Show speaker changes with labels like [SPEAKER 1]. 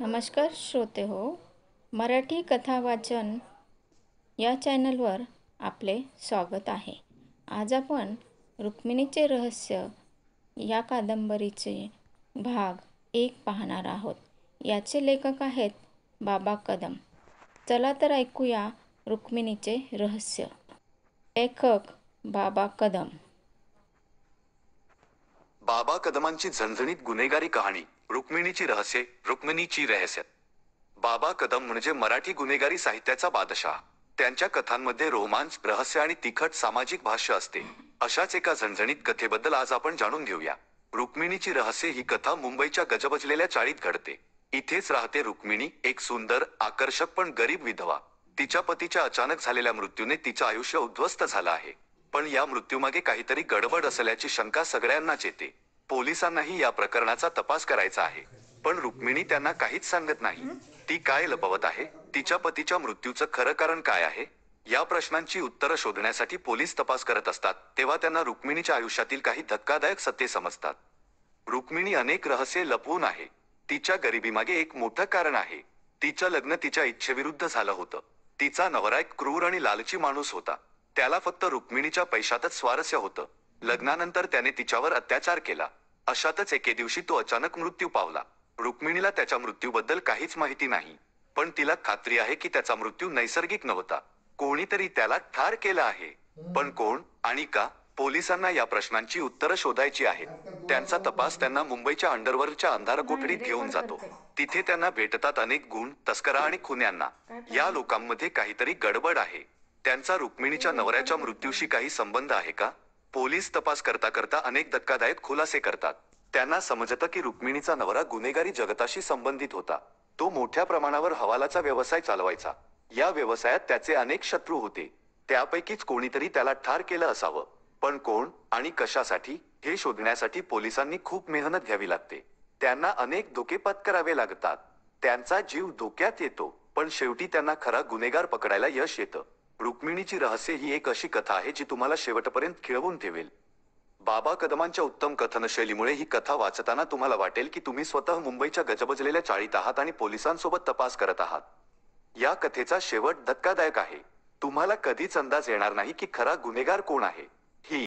[SPEAKER 1] नमस्कार श्रोते हो मराठी कथा वाचन या चॅनलवर आपले स्वागत आहे आज आपण रुक्मिणीचे रहस्य या कादंबरीचे भाग एक पाहणार आहोत याचे लेखक आहेत बाबा कदम चला तर ऐकूया रुक्मिणीचे रहस्य लेखक बाबा कदम
[SPEAKER 2] बाबा कदमांची झणझणीत गुन्हेगारी कहाणी रुक्मिणीची रहस्ये रुक्मिणीची रहस्य बाबा कदम म्हणजे मराठी गुन्हेगारी साहित्याचा बादशाह त्यांच्या कथांमध्ये रोमांच रहस्य आणि तिखट सामाजिक भाष्य असते अशाच एका झणझणीत कथेबद्दल आज आपण जाणून घेऊया रुक्मिणीची रहस्य ही कथा मुंबईच्या गजबजलेल्या चाळीत घडते इथेच राहते रुक्मिणी एक सुंदर आकर्षक पण गरीब विधवा तिच्या पतीच्या अचानक झालेल्या मृत्यूने तिचं आयुष्य उद्ध्वस्त झालं आहे पण या मृत्यूमागे काहीतरी गडबड असल्याची शंका सगळ्यांनाच येते पोलिसांनाही या प्रकरणाचा तपास करायचा आहे पण रुक्मिणी त्यांना काहीच सांगत नाही ती काय लपवत आहे तिच्या पतीच्या मृत्यूचं खरं कारण काय आहे या प्रश्नांची उत्तरं शोधण्यासाठी पोलीस तपास करत असतात तेव्हा त्यांना रुक्मिणीच्या आयुष्यातील काही धक्कादायक सत्य समजतात रुक्मिणी अनेक रहस्य लपवून आहे तिच्या गरिबीमागे एक मोठं कारण आहे तिचं लग्न तिच्या इच्छेविरुद्ध झालं होतं तिचा नवरा एक क्रूर आणि लालची माणूस होता त्याला फक्त रुक्मिणीच्या पैशातच स्वारस्य होतं लग्नानंतर त्याने तिच्यावर अत्याचार केला. अशातच एके दिवशी तो अचानक मृत्यू पावला. रुक्मिणीला त्याच्या मृत्यूबद्दल काहीच माहिती नाही. पण तिला खात्री आहे की त्याचा मृत्यू नैसर्गिक नव्हता. कोणीतरी त्याला ठार केलं आहे. पण कोण आणि का? पोलिसांना या प्रश्नांची उत्तरं शोधायची आहेत. त्यांचा तपास त्यांना मुंबईच्या अंडरवर्ल्डच्या अंधार कोठडीत घेऊन जातो. तिथे त्यांना भेटतात अनेक गुण तस्करा आणि खुन्यांना. या लोकांमध्ये काहीतरी गडबड आहे. त्यांचा रुक्मिणीच्या नवऱ्याच्या मृत्यूशी काही संबंध आहे का? पोलीस तपास करता करता अनेक धक्कादायक खुलासे करतात त्यांना समजतं की रुक्मिणीचा नवरा गुन्हेगारी जगताशी संबंधित होता तो मोठ्या प्रमाणावर हवालाचा व्यवसाय चालवायचा या व्यवसायात त्याचे अनेक शत्रू होते त्यापैकीच कोणीतरी त्याला ठार केलं असावं पण कोण आणि कशासाठी हे शोधण्यासाठी पोलिसांनी खूप मेहनत घ्यावी लागते त्यांना अनेक धोके पत्करावे लागतात त्यांचा जीव धोक्यात येतो पण शेवटी त्यांना खरा गुन्हेगार पकडायला यश येतं रुक्मिणीची रहस्य ही एक अशी कथा आहे जी तुम्हाला शेवटपर्यंत खिळवून ठेवेल बाबा कदमांच्या उत्तम कथनशैलीमुळे ही कथा वाचताना तुम्हाला वाटेल की तुम्ही स्वतः मुंबईच्या गजबजलेल्या चाळीत आहात आणि पोलिसांसोबत तपास करत आहात या कथेचा शेवट धक्कादायक आहे तुम्हाला कधीच अंदाज येणार नाही की खरा गुन्हेगार कोण आहे ही